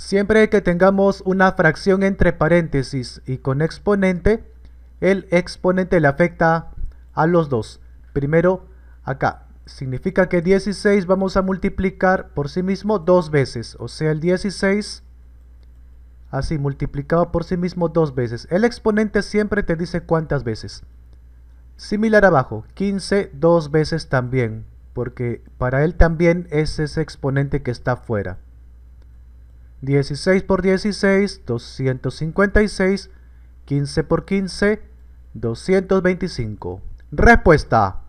Siempre que tengamos una fracción entre paréntesis y con exponente, el exponente le afecta a los dos. Primero, acá. Significa que 16 vamos a multiplicar por sí mismo dos veces. O sea, el 16, así, multiplicado por sí mismo dos veces. El exponente siempre te dice cuántas veces. Similar abajo, 15 dos veces también, porque para él también es ese exponente que está afuera. 16 por 16, 256. 15 por 15, 225. Respuesta.